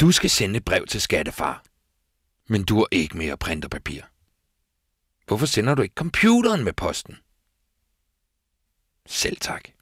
Du skal sende et brev til skattefar, men du har ikke mere printerpapir. Hvorfor sender du ikke computeren med posten? Selv tak.